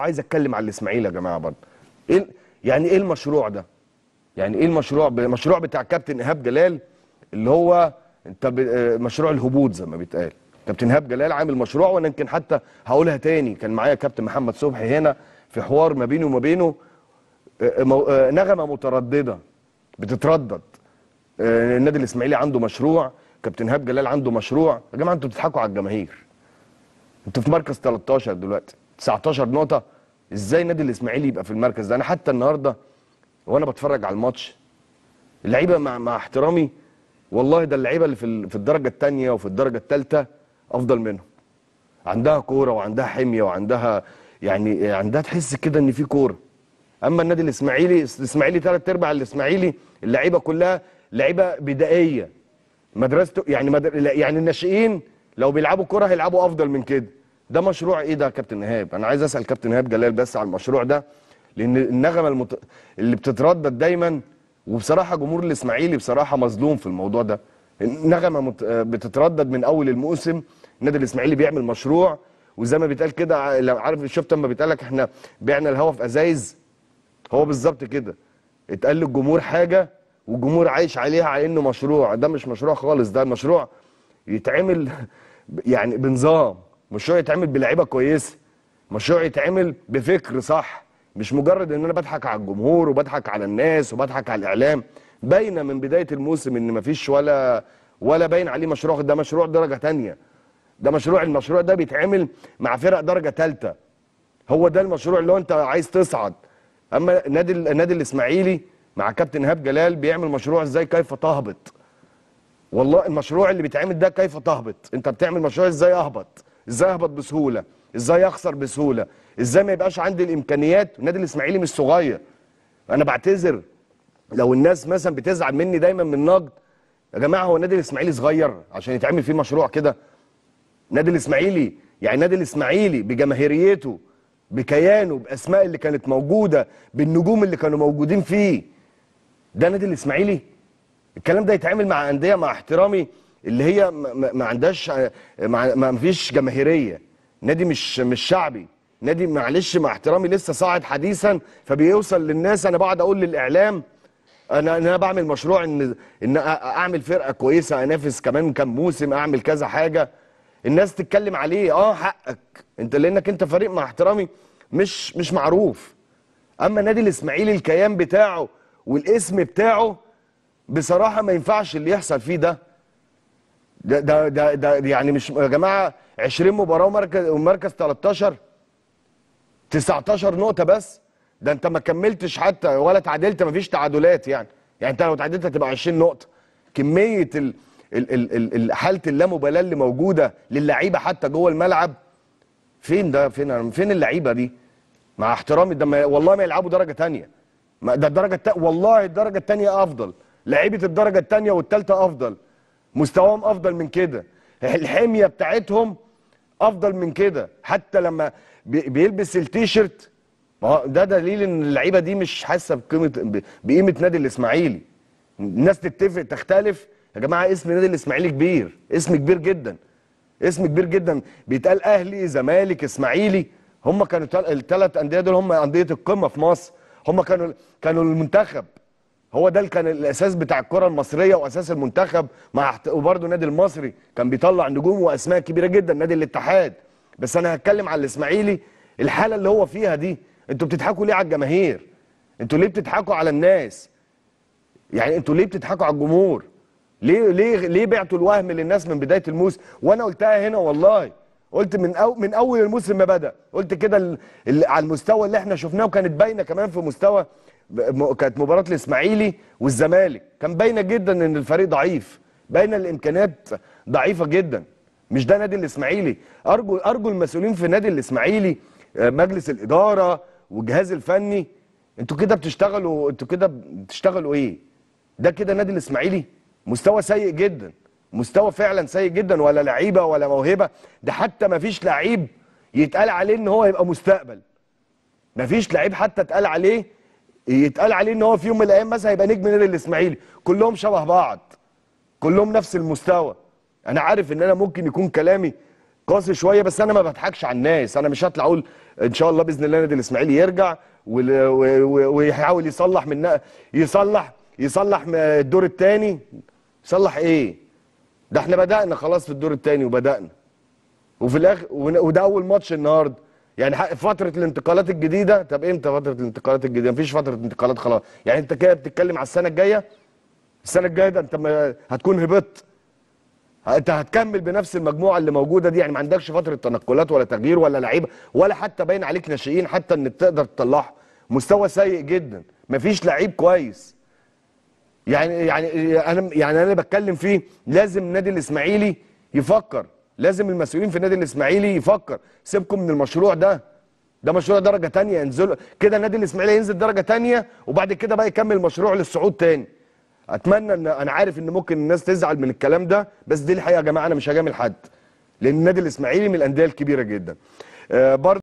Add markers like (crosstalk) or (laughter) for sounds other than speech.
عايز اتكلم على الاسماعيلي يا جماعه برضه ايه يعني ايه المشروع ده يعني ايه المشروع المشروع بتاع كابتن ايهاب جلال اللي هو انت آه، مشروع الهبوط زي ما بيتقال كابتن ايهاب جلال عامل مشروع وانا يمكن حتى هقولها تاني كان معايا كابتن محمد صبحي هنا في حوار ما بيني وما بينه آه، آه، نغمه متردده بتتردد النادي الاسماعيلي عنده مشروع كابتن ايهاب جلال عنده مشروع يا جماعه انتوا بتضحكوا على الجماهير انتوا في مركز 13 دلوقتي 19 نقطه ازاي نادي الاسماعيلي يبقى في المركز ده انا حتى النهارده وانا بتفرج على الماتش اللعيبه مع مع احترامي والله ده اللعيبه اللي في في الدرجه الثانيه وفي الدرجه الثالثه افضل منهم عندها كوره وعندها حميه وعندها يعني عندها تحس كده ان في كوره اما النادي الاسماعيلي الاسماعيلي ثلاث ارباع الاسماعيلي اللعيبه كلها لعيبه بدائيه مدرسته يعني مدر... يعني الناشئين لو بيلعبوا كوره هيلعبوا افضل من كده ده مشروع ايه ده يا كابتن ايهاب انا عايز اسال كابتن ايهاب جلال بس على المشروع ده لان النغمه المت... اللي بتتردد دايما وبصراحه جمهور الاسماعيلي بصراحه مظلوم في الموضوع ده النغمه مت... بتتردد من اول الموسم النادي الاسماعيلي بيعمل مشروع وزي ما بيتقال كده لو عارف شفت اما بيتقال لك احنا بعنا الهوا في ازايز هو بالظبط كده اتقال للجمهور حاجه والجمهور عايش عليها على انه مشروع ده مش مشروع خالص ده مشروع يتعمل (laughs) يعني بنظام مشروع يتعمل بلعيبه كويسه مشروع يتعمل بفكر صح مش مجرد ان انا بضحك على الجمهور وبضحك على الناس وبضحك على الاعلام باينه من بدايه الموسم ان مفيش ولا ولا باين عليه مشروع ده مشروع درجه ثانيه ده مشروع المشروع ده بيتعمل مع فرق درجه ثالثه هو ده المشروع اللي هو انت عايز تصعد اما نادي النادي الاسماعيلي مع كابتن هاب جلال بيعمل مشروع ازاي كيف تهبط والله المشروع اللي بيتعمل ده كيف تهبط انت بتعمل مشروع ازاي اهبط ازاي اهبط بسهوله ازاي اخسر بسهوله ازاي ما يبقاش عندي الامكانيات النادي الاسماعيلي مش صغير انا بعتذر لو الناس مثلا بتزعل مني دايما من النقد يا جماعه هو النادي الاسماعيلي صغير عشان يتعمل فيه مشروع كده النادي الاسماعيلي يعني النادي الاسماعيلي بجماهيريته بكيانه باسماء اللي كانت موجوده بالنجوم اللي كانوا موجودين فيه ده نادي الاسماعيلي الكلام ده يتعامل مع انديه مع احترامي اللي هي ما عندهاش ما فيش جماهيريه نادي مش مش شعبي نادي معلش مع احترامي لسه صاعد حديثا فبيوصل للناس انا بقعد اقول للاعلام انا انا بعمل مشروع ان ان اعمل فرقه كويسه انافس كمان كم موسم اعمل كذا حاجه الناس تتكلم عليه اه حقك انت لانك انت فريق مع احترامي مش مش معروف اما نادي الاسماعيلي الكيان بتاعه والاسم بتاعه بصراحه ما ينفعش اللي يحصل فيه ده ده ده ده, ده يعني مش يا جماعه 20 مباراه ومركز ومركز 13 19 نقطه بس ده انت ما كملتش حتى ولا تعادلت ما فيش تعادلات يعني يعني انت لو تعادلت هتبقى 20 نقطه كميه ال ال ال ال حاله اللامبالاه اللي موجوده للعيبه حتى جوه الملعب فين ده فين فين اللعيبه دي مع احترامي ده ما والله ما يلعبوا درجه ثانيه ده الدرجه والله الدرجه الثانيه افضل لعيبه الدرجه الثانيه والثالثه افضل مستواهم افضل من كده الحميه بتاعتهم افضل من كده حتى لما بيلبس التيشيرت ده دليل ان اللعيبه دي مش حاسه بقيمه بقيمه نادي الاسماعيلي الناس تتفق تختلف يا جماعه اسم نادي الاسماعيلي كبير اسم كبير جدا اسم كبير جدا بيتقال اهلي زمالك اسماعيلي هم كانوا الثلاث انديه دول هم انديه القمه في مصر هم كانوا كانوا المنتخب هو ده اللي كان الاساس بتاع الكره المصريه واساس المنتخب مع وبرده النادي المصري كان بيطلع نجوم واسماء كبيره جدا نادي الاتحاد بس انا هتكلم على الاسماعيلي الحاله اللي هو فيها دي انتوا بتضحكوا ليه على الجماهير انتوا ليه بتضحكوا على الناس يعني انتوا ليه بتضحكوا على الجمهور ليه ليه ليه بعتوا الوهم للناس من بدايه الموسم وانا قلتها هنا والله قلت من أو من اول الموسم ما بدا قلت كده على المستوى اللي احنا شفناه وكانت باينه كمان في مستوى كانت مباراه الاسماعيلي والزمالك كان باينه جدا ان الفريق ضعيف باينه الامكانيات ضعيفه جدا مش ده نادي الاسماعيلي ارجو ارجو المسؤولين في نادي الاسماعيلي آه، مجلس الاداره والجهاز الفني انتوا كده بتشتغلوا انتوا كده بتشتغلوا ايه ده كده نادي الاسماعيلي مستوى سيء جدا مستوى فعلا سيء جدا ولا لعيبه ولا موهبه ده حتى ما فيش لعيب يتقال عليه ان هو يبقى مستقبل ما فيش لعيب حتى اتقال عليه يتقال عليه ان هو في يوم من الايام مثلا هيبقى نجم نادي الاسماعيلي كلهم شبه بعض كلهم نفس المستوى انا عارف ان انا ممكن يكون كلامي قاسي شويه بس انا ما بضحكش على الناس انا مش هطلع اقول ان شاء الله باذن الله نادي الاسماعيلي يرجع ويحاول يصلح من يصلح يصلح الدور الثاني يصلح ايه ده احنا بدانا خلاص في الدور الثاني وبدانا وفي الاخر وده اول ماتش النهارده يعني فتره الانتقالات الجديده طب امتى فتره الانتقالات الجديده مفيش فتره انتقالات خلاص يعني انت كده بتتكلم على السنه الجايه السنه الجايه ده انت هتكون هبطت انت هتكمل بنفس المجموعه اللي موجوده دي يعني ما عندكش فتره تنقلات ولا تغيير ولا لعيبه ولا حتى باين عليك ناشئين حتى ان تقدر تطلعهم مستوى سيء جدا مفيش لعيب كويس يعني يعني انا يعني انا بتكلم فيه لازم نادي الاسماعيلي يفكر لازم المسؤولين في النادي الاسماعيلي يفكر سيبكم من المشروع ده ده مشروع درجه تانية ينزل كده النادي الاسماعيلي ينزل درجه تانية وبعد كده بقى يكمل مشروع للصعود تاني اتمنى ان انا عارف ان ممكن الناس تزعل من الكلام ده بس دي الحقيقه يا جماعه انا مش هجامل حد لان النادي الاسماعيلي من الانديه الكبيره جدا آه